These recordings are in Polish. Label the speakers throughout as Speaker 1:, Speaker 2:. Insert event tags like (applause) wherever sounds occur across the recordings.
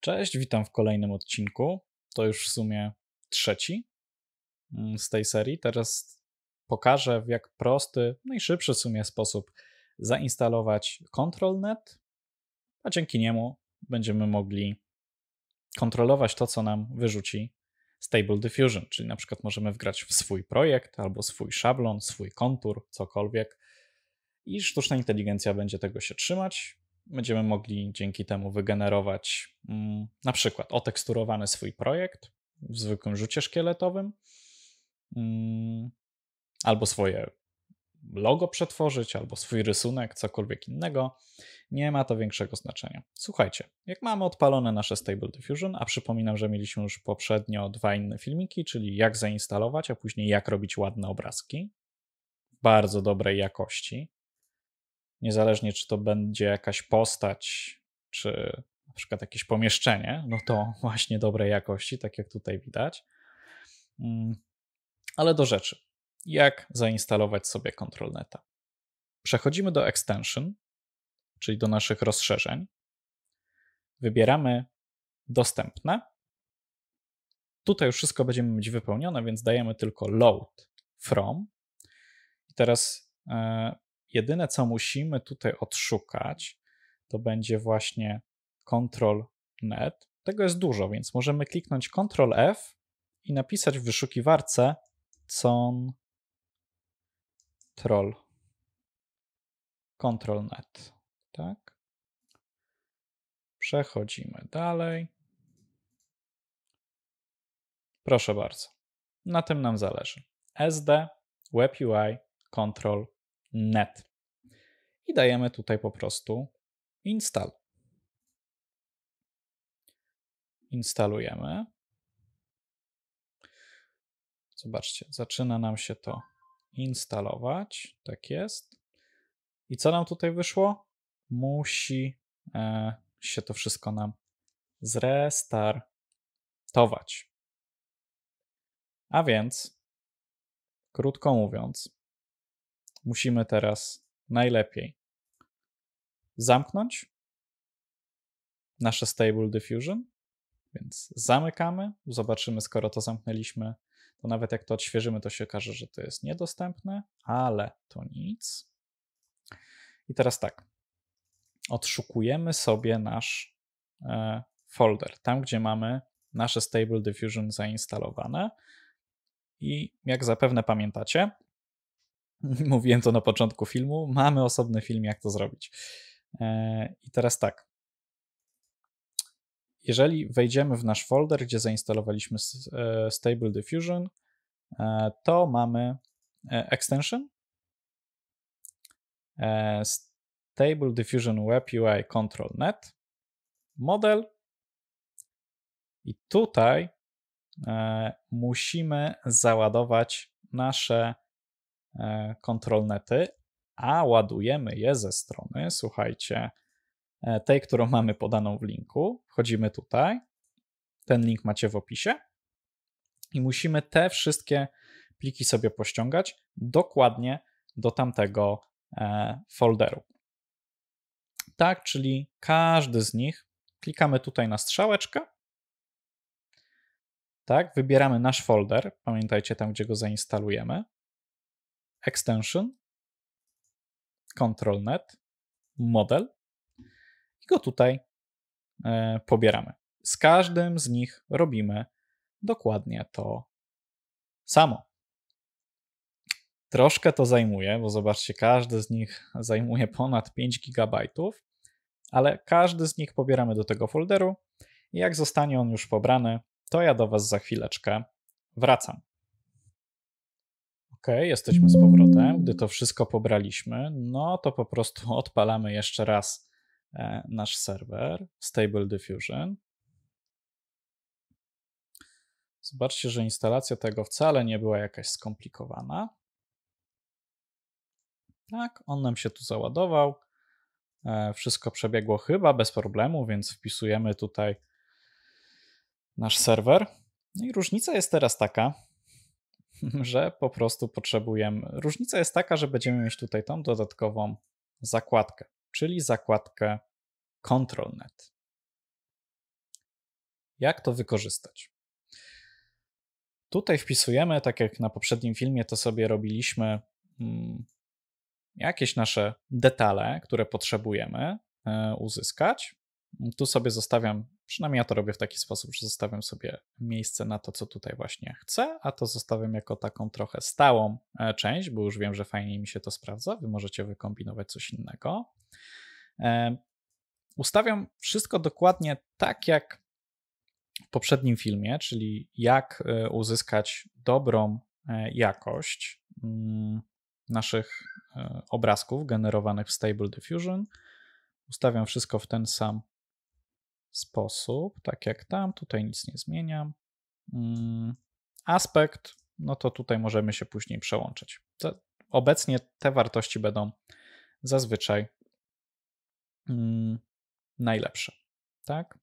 Speaker 1: Cześć, witam w kolejnym odcinku. To już w sumie trzeci mm, z tej serii. Teraz pokażę, w jak prosty, najszybszy w sumie sposób zainstalować ControlNet, a dzięki niemu będziemy mogli kontrolować to, co nam wyrzuci Stable Diffusion, czyli na przykład możemy wgrać w swój projekt albo swój szablon, swój kontur, cokolwiek i sztuczna inteligencja będzie tego się trzymać, będziemy mogli dzięki temu wygenerować mm, na przykład oteksturowany swój projekt w zwykłym rzucie szkieletowym, mm, albo swoje logo przetworzyć, albo swój rysunek, cokolwiek innego. Nie ma to większego znaczenia. Słuchajcie, jak mamy odpalone nasze Stable Diffusion, a przypominam, że mieliśmy już poprzednio dwa inne filmiki, czyli jak zainstalować, a później jak robić ładne obrazki bardzo dobrej jakości, niezależnie czy to będzie jakaś postać, czy na przykład jakieś pomieszczenie, no to (laughs) właśnie dobrej jakości, tak jak tutaj widać. Mm, ale do rzeczy. Jak zainstalować sobie ControlNeta? Przechodzimy do extension, czyli do naszych rozszerzeń. Wybieramy dostępne. Tutaj już wszystko będziemy mieć wypełnione, więc dajemy tylko load from. I teraz e, Jedyne, co musimy tutaj odszukać, to będzie właśnie Ctrl Net. Tego jest dużo, więc możemy kliknąć Ctrl F i napisać w wyszukiwarce
Speaker 2: con troll. Net. Tak? Przechodzimy dalej. Proszę bardzo.
Speaker 1: Na tym nam zależy. SD, Web UI Control net.
Speaker 2: I dajemy tutaj po prostu install. Instalujemy. Zobaczcie, zaczyna nam się to instalować. Tak jest. I co nam tutaj wyszło? Musi e, się to wszystko nam zrestartować. A więc, krótko mówiąc, musimy teraz najlepiej zamknąć nasze
Speaker 1: stable diffusion, więc zamykamy, zobaczymy skoro to zamknęliśmy, to nawet jak to odświeżymy, to się okaże, że to jest niedostępne, ale to nic. I teraz tak, odszukujemy sobie nasz e, folder, tam gdzie mamy nasze Stable Diffusion zainstalowane. I jak zapewne pamiętacie, (laughs) Mówiłem to na początku filmu. Mamy osobny film, jak to zrobić. E, I teraz tak. Jeżeli wejdziemy w nasz folder, gdzie zainstalowaliśmy e, Stable Diffusion, e, to mamy extension Stable Diffusion Web UI Control Net, model. I tutaj musimy załadować nasze E, kontrolnety, a ładujemy je ze strony, słuchajcie, e, tej, którą mamy podaną w linku. Wchodzimy tutaj, ten link macie w opisie i musimy te wszystkie pliki sobie pościągać dokładnie do tamtego e, folderu. Tak, czyli każdy z nich, klikamy
Speaker 2: tutaj na strzałeczkę, tak, wybieramy nasz folder, pamiętajcie tam, gdzie go zainstalujemy, extension, control net, model i go tutaj e,
Speaker 1: pobieramy. Z każdym z nich robimy dokładnie to samo. Troszkę to zajmuje, bo zobaczcie, każdy z nich zajmuje ponad 5 GB, ale każdy z nich pobieramy do tego folderu i jak zostanie on już pobrany, to ja do Was za chwileczkę wracam. OK, jesteśmy z powrotem. Gdy to wszystko pobraliśmy, no to po prostu (laughs) odpalamy jeszcze raz e, nasz serwer Stable Diffusion.
Speaker 2: Zobaczcie, że instalacja tego wcale nie była jakaś skomplikowana. Tak, on nam się
Speaker 1: tu załadował. E, wszystko przebiegło chyba bez problemu, więc wpisujemy tutaj nasz serwer. No i różnica jest teraz taka, Mhm. że po prostu potrzebujemy. Różnica jest taka, że będziemy mieć tutaj tą dodatkową
Speaker 2: zakładkę, czyli zakładkę ControlNet. Jak to wykorzystać? Tutaj wpisujemy,
Speaker 1: tak jak na poprzednim filmie, to sobie robiliśmy mm, jakieś nasze detale, które potrzebujemy e, uzyskać. Tu sobie zostawiam Przynajmniej ja to robię w taki sposób, że zostawiam sobie miejsce na to, co tutaj właśnie chcę, a to zostawiam jako taką trochę stałą e, część, bo już wiem, że fajnie mi się to sprawdza. Wy możecie wykombinować coś innego. E, ustawiam wszystko dokładnie tak, jak w poprzednim filmie, czyli jak e, uzyskać dobrą jakość mm, naszych obrazków generowanych w Stable Diffusion. Ustawiam wszystko w ten sam sposób, tak jak tam, tutaj nic nie zmieniam. Mm, aspekt, no to tutaj możemy się później przełączyć. obecnie te wartości będą
Speaker 2: zazwyczaj mm, najlepsze, tak?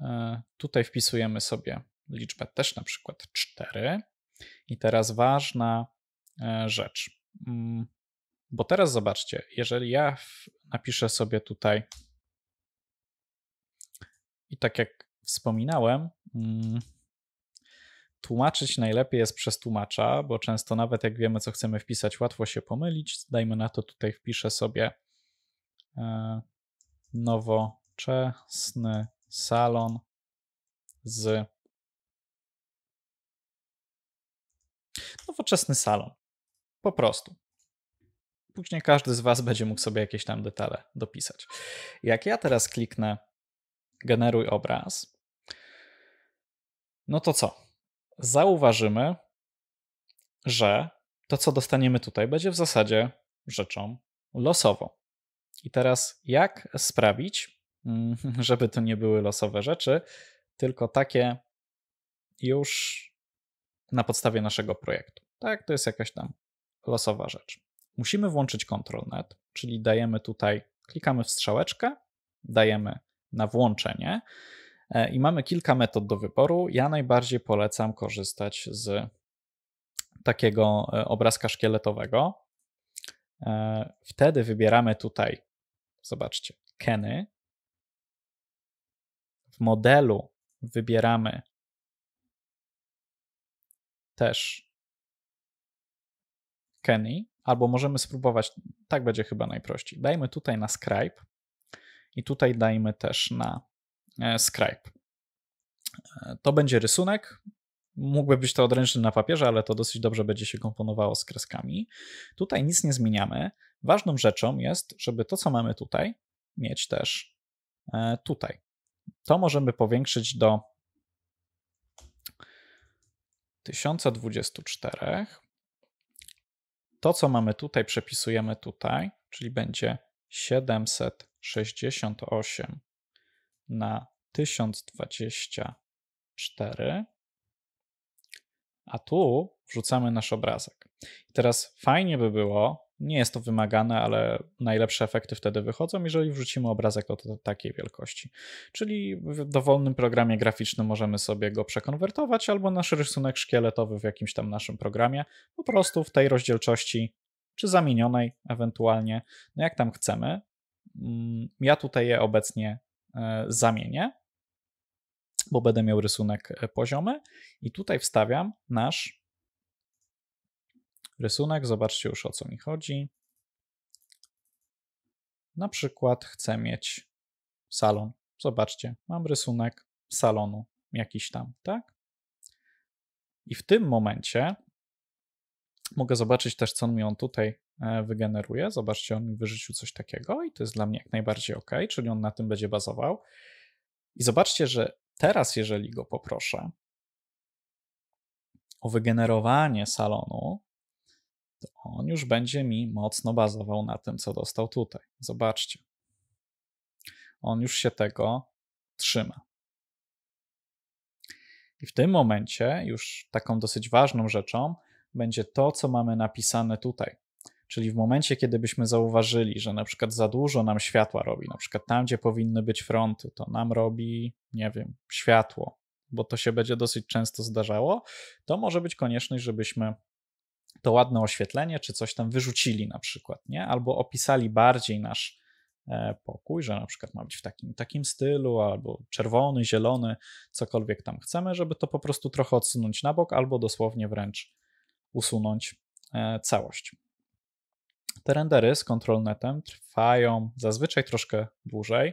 Speaker 2: E, tutaj wpisujemy sobie
Speaker 1: liczbę też na przykład 4. I teraz ważna e, rzecz. Mm, bo teraz zobaczcie, jeżeli ja napiszę sobie tutaj i tak jak wspominałem, mm, tłumaczyć najlepiej jest przez tłumacza, bo często nawet jak wiemy, co chcemy wpisać, łatwo się pomylić. Dajmy na to tutaj wpiszę sobie e,
Speaker 2: nowoczesny salon z nowoczesny salon. Po prostu później każdy z Was będzie mógł sobie jakieś tam detale dopisać. Jak
Speaker 1: ja teraz kliknę generuj obraz, no to co? Zauważymy, że to, co dostaniemy tutaj, będzie w zasadzie rzeczą losową. I teraz jak sprawić, mm, (laughs) żeby to nie były losowe rzeczy, tylko takie już na podstawie naszego projektu. Tak, to jest jakaś tam losowa rzecz musimy włączyć Ctrl-Net, czyli dajemy tutaj, klikamy w strzałeczkę, dajemy na włączenie e, i mamy kilka metod do wyboru. Ja najbardziej polecam korzystać z takiego e, obrazka szkieletowego.
Speaker 2: E, wtedy wybieramy tutaj, zobaczcie, Kenny. W modelu wybieramy też Kenny albo możemy spróbować, tak będzie chyba najprościej. Dajmy tutaj na Skype i
Speaker 1: tutaj dajmy też na e, Skype. E, to będzie rysunek. Mógłby być to odręczny na papierze, ale to dosyć dobrze będzie się komponowało z kreskami. Tutaj nic nie zmieniamy. Ważną rzeczą jest, żeby to, co mamy tutaj, mieć też e, tutaj. To możemy powiększyć do 1024 to, co mamy tutaj, przepisujemy tutaj, czyli będzie 768 na 1024, a tu wrzucamy nasz obrazek. I teraz fajnie by było, nie jest to wymagane, ale najlepsze efekty wtedy wychodzą, jeżeli wrzucimy obrazek o takiej wielkości. Czyli w dowolnym programie graficznym możemy sobie go przekonwertować, albo nasz rysunek szkieletowy w jakimś tam naszym programie, po prostu w tej rozdzielczości, czy zamienionej ewentualnie, no jak tam chcemy. Mm, ja tutaj je obecnie e, zamienię, bo będę miał rysunek e, poziomy i tutaj wstawiam nasz rysunek. Zobaczcie już o co mi chodzi. Na przykład chcę mieć salon. Zobaczcie, mam rysunek salonu jakiś tam, tak? I w tym momencie mogę zobaczyć też, co mi on tutaj e, wygeneruje. Zobaczcie, on mi wyrzucił coś takiego i to jest dla mnie jak najbardziej ok, czyli on na tym będzie bazował. I zobaczcie, że teraz, jeżeli go poproszę o wygenerowanie salonu, to on już będzie mi mocno bazował na tym, co dostał tutaj. Zobaczcie. On już się tego trzyma. I w tym momencie już taką dosyć ważną rzeczą będzie to, co mamy napisane tutaj. Czyli w momencie, kiedy byśmy zauważyli, że na przykład za dużo nam światła robi, na przykład tam, gdzie powinny być fronty, to nam robi, nie wiem, światło, bo to się będzie dosyć często zdarzało, to może być konieczność, żebyśmy to ładne oświetlenie, czy coś tam wyrzucili na przykład, nie? Albo opisali bardziej nasz e, pokój, że na przykład ma być w takim, takim stylu, albo czerwony, zielony, cokolwiek tam chcemy, żeby to po prostu trochę odsunąć na bok, albo dosłownie wręcz usunąć e, całość. Te rendery z kontrolnetem trwają zazwyczaj troszkę dłużej.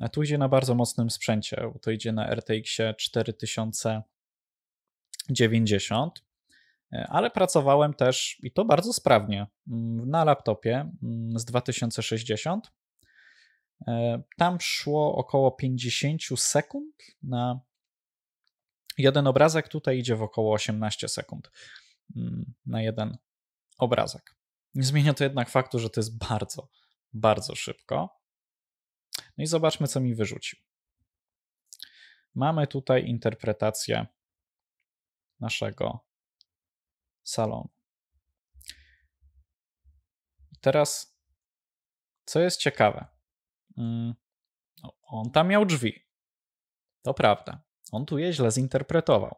Speaker 1: E, tu idzie na bardzo mocnym sprzęcie, to idzie na RTX 4090. E, ale pracowałem też i to bardzo sprawnie mm, na laptopie mm, z 2060. E, tam szło około 50 sekund na jeden obrazek, tutaj idzie w około 18 sekund mm, na jeden obrazek. Nie zmienia to jednak faktu, że to jest bardzo, bardzo szybko. No i zobaczmy, co mi wyrzucił. Mamy tutaj interpretację
Speaker 2: naszego salonu. Teraz, co jest ciekawe, mm, no, on tam miał drzwi. To prawda. On tu je źle zinterpretował.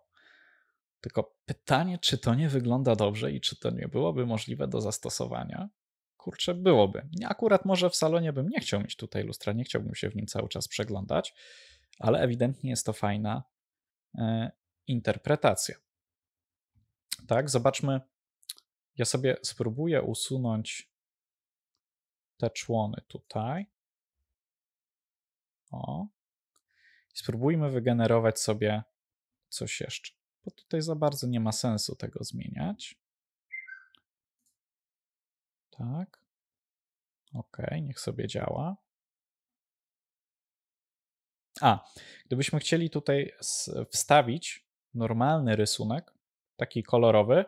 Speaker 1: Tylko pytanie, czy to nie wygląda dobrze i czy to nie byłoby możliwe do zastosowania? Kurczę, byłoby. Akurat może w salonie bym nie chciał mieć tutaj lustra, nie chciałbym się w nim cały czas przeglądać, ale ewidentnie jest to fajna e,
Speaker 2: interpretacja. Tak, zobaczmy. Ja sobie spróbuję usunąć te człony tutaj. O. I spróbujmy wygenerować sobie coś jeszcze, bo tutaj za bardzo nie ma sensu tego zmieniać. Tak. Ok, niech sobie działa. A, gdybyśmy chcieli tutaj wstawić
Speaker 1: normalny rysunek, taki kolorowy,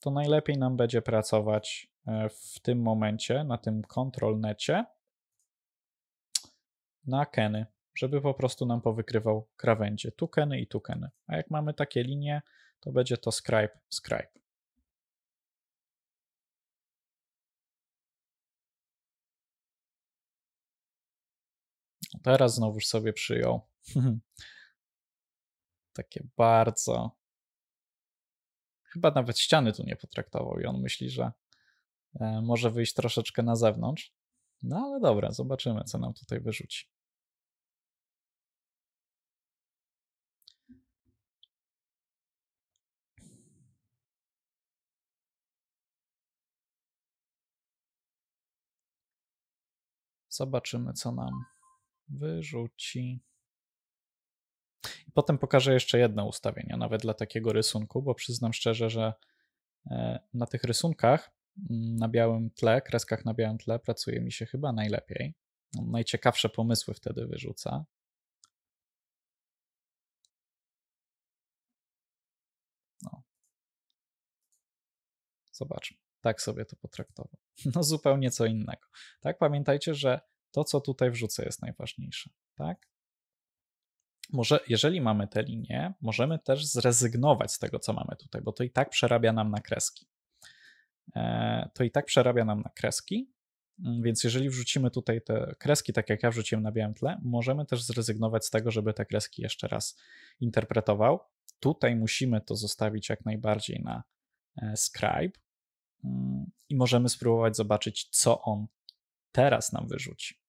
Speaker 1: to najlepiej nam będzie pracować e, w tym momencie na tym kontrolnecie na keny, żeby po prostu nam powykrywał krawędzie. Tu keny i tu keny. A jak mamy takie
Speaker 2: linie, to będzie to scribe, scribe. Teraz znowuż sobie przyjął (laughs) takie bardzo chyba nawet ściany tu nie potraktował i on myśli, że e, może wyjść troszeczkę na zewnątrz. No ale dobra, zobaczymy, co nam tutaj wyrzuci. Zobaczymy, co nam wyrzuci. Potem pokażę jeszcze jedno ustawienie, nawet
Speaker 1: dla takiego rysunku, bo przyznam szczerze, że e, na tych rysunkach mm, na
Speaker 2: białym tle, kreskach na białym tle pracuje mi się chyba najlepiej. Najciekawsze pomysły wtedy wyrzuca. No. Zobaczmy. Tak sobie to
Speaker 1: potraktował. (laughs) No zupełnie co innego. Tak, pamiętajcie, że to, co tutaj wrzucę, jest najważniejsze. Tak? może, jeżeli mamy te linie, możemy też zrezygnować z tego, co mamy tutaj, bo to i tak przerabia nam na kreski. E, to i tak przerabia nam na kreski, mm, więc jeżeli wrzucimy tutaj te kreski, tak jak ja wrzuciłem na białym tle, możemy też zrezygnować z tego, żeby te kreski jeszcze raz interpretował. Tutaj musimy to zostawić jak najbardziej na e, scribe mm, i możemy spróbować zobaczyć, co on teraz nam wyrzuci.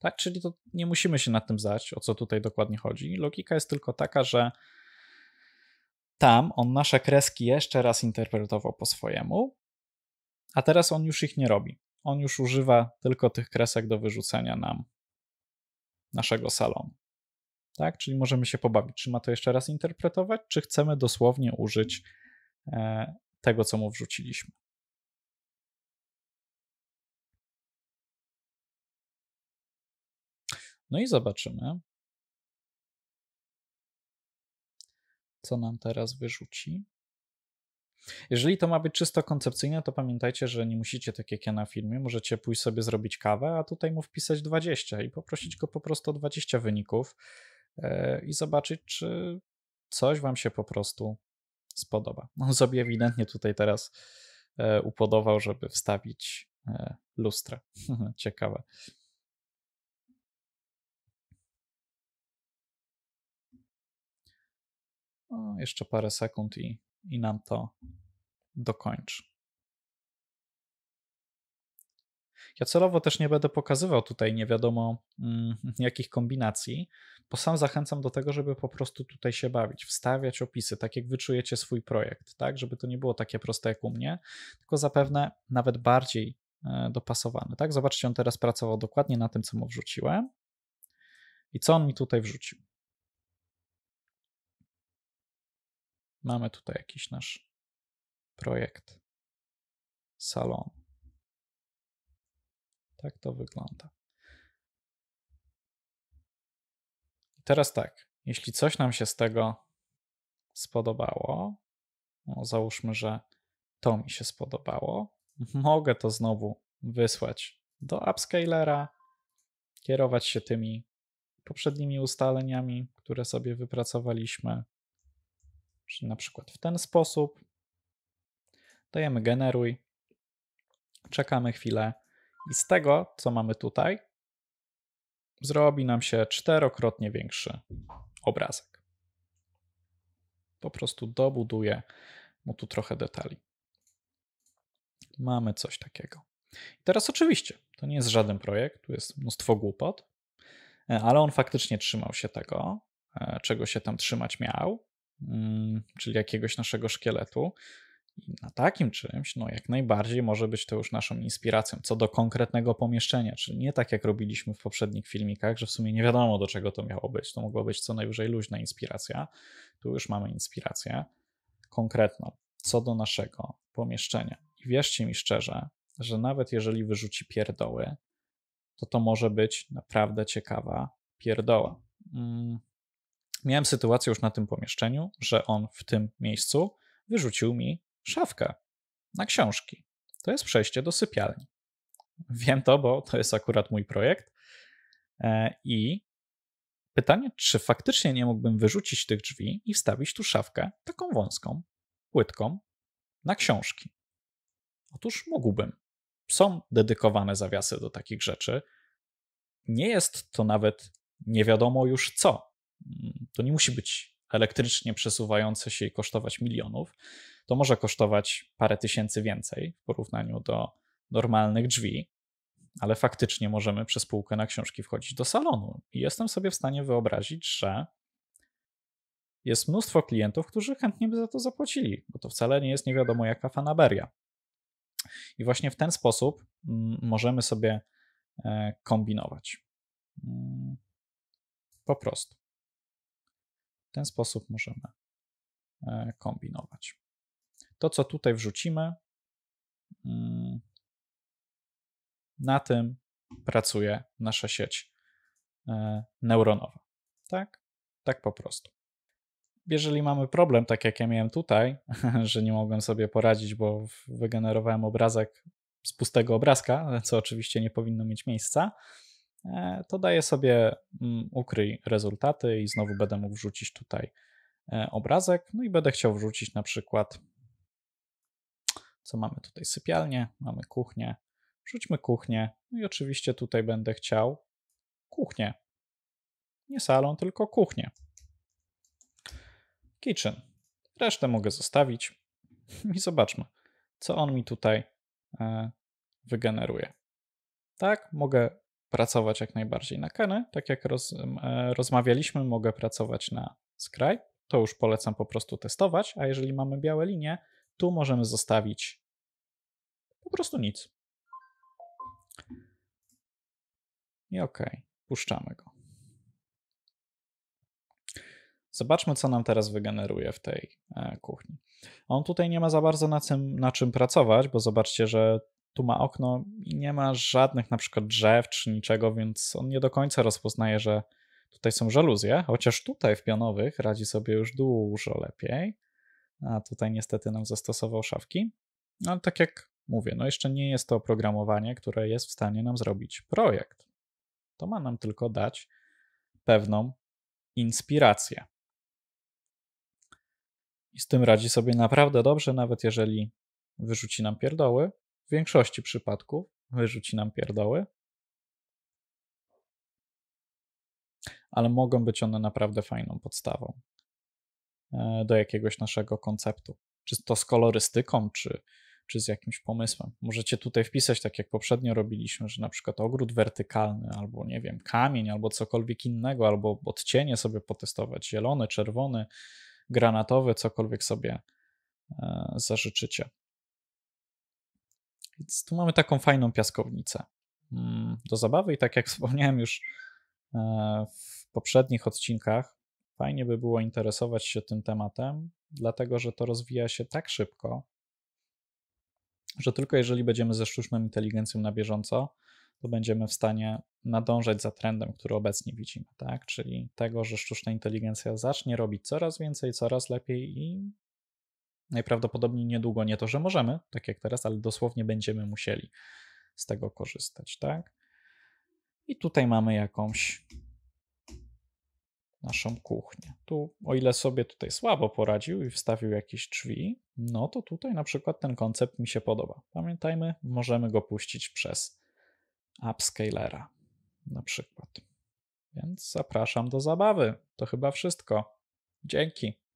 Speaker 1: Tak, czyli to nie musimy się nad tym zdać, o co tutaj dokładnie chodzi. Logika jest tylko taka, że tam on nasze kreski jeszcze raz interpretował po swojemu, a teraz on już ich nie robi. On już używa tylko tych kresek do wyrzucenia nam naszego salonu. Tak? Czyli możemy się pobawić, czy ma to jeszcze
Speaker 2: raz interpretować, czy chcemy dosłownie użyć e, tego, co mu wrzuciliśmy. No i zobaczymy, co nam teraz wyrzuci. Jeżeli to ma być czysto
Speaker 1: koncepcyjne, to pamiętajcie, że nie musicie tak jak ja na filmie, możecie pójść sobie zrobić kawę, a tutaj mu wpisać 20 i poprosić go po prostu o 20 wyników e, i zobaczyć, czy coś wam się po prostu spodoba. (laughs) On sobie ewidentnie tutaj teraz upodobał,
Speaker 2: e, upodował, żeby wstawić yy, lustra. (laughs) Ciekawe. No, jeszcze parę sekund i, i nam to dokończy. Ja celowo też nie będę pokazywał tutaj nie
Speaker 1: wiadomo mm, (laughs) jakich kombinacji, bo sam zachęcam do tego, żeby po prostu tutaj się bawić, wstawiać opisy, tak jak wyczujecie swój projekt, tak, żeby to nie było takie proste jak u mnie, tylko zapewne nawet bardziej y, e, dopasowane, tak. Zobaczcie, on teraz pracował dokładnie na tym,
Speaker 2: co mu wrzuciłem i co on mi tutaj wrzucił. Mamy tutaj jakiś nasz projekt. Salon. Tak to wygląda. I teraz tak, jeśli coś nam się z tego spodobało, no załóżmy, że to mi się
Speaker 1: spodobało, (laughs) mogę to znowu wysłać do upscalera, kierować się tymi poprzednimi ustaleniami, które sobie wypracowaliśmy, czyli na przykład w ten sposób. Dajemy generuj, czekamy chwilę i z tego, co mamy tutaj, zrobi nam się czterokrotnie większy obrazek. Po prostu dobuduję mu tu trochę detali. Mamy coś takiego. I teraz oczywiście, to nie jest żaden projekt, tu jest mnóstwo głupot, e, ale on faktycznie trzymał się tego, e, czego się tam trzymać miał. Mm, czyli jakiegoś naszego szkieletu. I na takim czymś, no jak najbardziej może być to już naszą inspiracją co do konkretnego pomieszczenia, czyli nie tak jak robiliśmy w poprzednich filmikach, że w sumie nie wiadomo do czego to miało być. To mogła być co najwyżej luźna inspiracja. Tu już mamy inspirację konkretną co do naszego pomieszczenia. I wierzcie mi szczerze, że nawet jeżeli wyrzuci pierdoły, to to może być naprawdę ciekawa pierdoła. Mm, miałem sytuację już na tym pomieszczeniu, że on w tym miejscu wyrzucił mi szafkę na książki. To jest przejście do sypialni. Wiem to, bo to jest akurat mój projekt. E, I pytanie, czy faktycznie nie mógłbym wyrzucić tych drzwi i wstawić tu szafkę taką wąską, płytką na książki? Otóż mógłbym. Są dedykowane zawiasy do takich rzeczy. Nie jest to nawet nie wiadomo już co, to nie musi być elektrycznie przesuwające się i kosztować milionów. To może kosztować parę tysięcy więcej w porównaniu do normalnych drzwi, ale faktycznie możemy przez półkę na książki wchodzić do salonu. I jestem sobie w stanie wyobrazić, że jest mnóstwo klientów, którzy chętnie by za to zapłacili, bo to wcale nie jest nie wiadomo jaka fanaberia. I właśnie w ten sposób mm, możemy sobie e, kombinować.
Speaker 2: Mm, po prostu. W ten sposób możemy e, kombinować. To, co tutaj wrzucimy, mm, na tym pracuje nasza sieć e, neuronowa. Tak? Tak po prostu.
Speaker 1: Jeżeli mamy problem, tak jak ja miałem tutaj, (laughs) że nie mogłem sobie poradzić, bo wygenerowałem obrazek z pustego obrazka, co oczywiście nie powinno mieć miejsca, E, to daję sobie mm, ukryj rezultaty i znowu będę mógł wrzucić tutaj e, obrazek. No i będę chciał wrzucić na przykład, co mamy tutaj, sypialnię, mamy kuchnię, wrzućmy kuchnię. No i oczywiście tutaj będę chciał kuchnię. Nie salon, tylko kuchnię. Kitchen. Resztę mogę zostawić (laughs) i zobaczmy, co on mi tutaj e, wygeneruje. Tak, mogę pracować jak najbardziej na Kenę, tak jak roz, e, rozmawialiśmy, mogę pracować na Scribe, to już polecam po prostu testować, a jeżeli mamy białe linie, tu możemy zostawić
Speaker 2: po prostu nic. I ok, puszczamy go. Zobaczmy, co nam
Speaker 1: teraz wygeneruje w tej e, kuchni. On tutaj nie ma za bardzo na na czym pracować, bo zobaczcie, że tu ma okno i nie ma żadnych na przykład drzew czy niczego, więc on nie do końca rozpoznaje, że tutaj są żaluzje, chociaż tutaj w pionowych radzi sobie już dużo lepiej, a tutaj niestety nam zastosował szafki. No, ale tak jak mówię, no jeszcze nie jest to oprogramowanie, które jest w stanie nam zrobić projekt. To ma nam tylko dać pewną inspirację. I z tym radzi sobie naprawdę dobrze, nawet jeżeli wyrzuci nam
Speaker 2: pierdoły, w większości przypadków wyrzuci nam pierdoły, ale mogą być one naprawdę fajną podstawą
Speaker 1: e, do jakiegoś naszego konceptu. Czy to z kolorystyką, czy, czy z jakimś pomysłem. Możecie tutaj wpisać, tak jak poprzednio robiliśmy, że na przykład ogród wertykalny, albo nie wiem, kamień, albo cokolwiek innego, albo odcienie sobie potestować, zielony, czerwony, granatowy, cokolwiek sobie e, zażyczycie. Więc tu mamy taką fajną piaskownicę mm, do zabawy i tak jak (laughs) wspomniałem już e, w poprzednich odcinkach, fajnie by było interesować się tym tematem, dlatego że to rozwija się tak szybko, że tylko jeżeli będziemy ze sztuczną inteligencją na bieżąco, to będziemy w stanie nadążać za trendem, który obecnie widzimy, tak? Czyli tego, że sztuczna inteligencja zacznie robić coraz więcej, coraz lepiej i najprawdopodobniej niedługo nie to, że możemy, tak jak teraz, ale dosłownie będziemy musieli z tego korzystać, tak? I tutaj mamy jakąś naszą kuchnię. Tu, o ile sobie tutaj słabo poradził i wstawił jakieś drzwi, no to tutaj na przykład ten koncept mi się podoba. Pamiętajmy, możemy go puścić przez upscalera na
Speaker 2: przykład. Więc zapraszam do zabawy. To chyba wszystko. Dzięki.